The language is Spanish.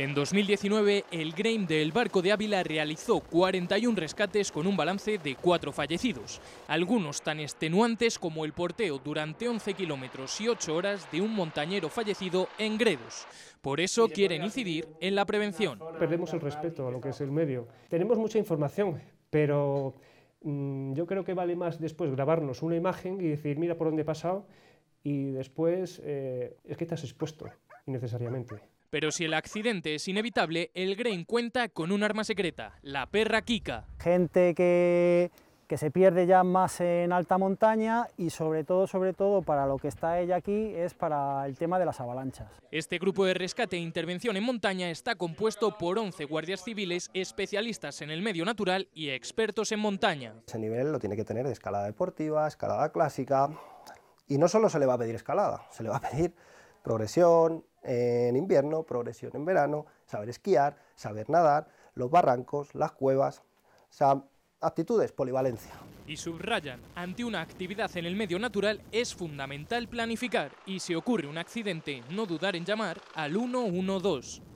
En 2019, el Grain del Barco de Ávila realizó 41 rescates con un balance de cuatro fallecidos, algunos tan extenuantes como el porteo durante 11 kilómetros y 8 horas de un montañero fallecido en Gredos. Por eso quieren incidir en la prevención. Perdemos el respeto a lo que es el medio. Tenemos mucha información, pero mm, yo creo que vale más después grabarnos una imagen y decir, mira por dónde he pasado, y después eh, es que estás expuesto innecesariamente. Pero si el accidente es inevitable, el Grain cuenta con un arma secreta, la perra Kika. Gente que, que se pierde ya más en alta montaña y sobre todo, sobre todo, para lo que está ella aquí es para el tema de las avalanchas. Este grupo de rescate e intervención en montaña está compuesto por 11 guardias civiles, especialistas en el medio natural y expertos en montaña. Ese nivel lo tiene que tener de escalada deportiva, escalada clásica y no solo se le va a pedir escalada, se le va a pedir progresión, en invierno, progresión en verano, saber esquiar, saber nadar, los barrancos, las cuevas, o polivalencia. Y subrayan, ante una actividad en el medio natural es fundamental planificar y si ocurre un accidente, no dudar en llamar al 112.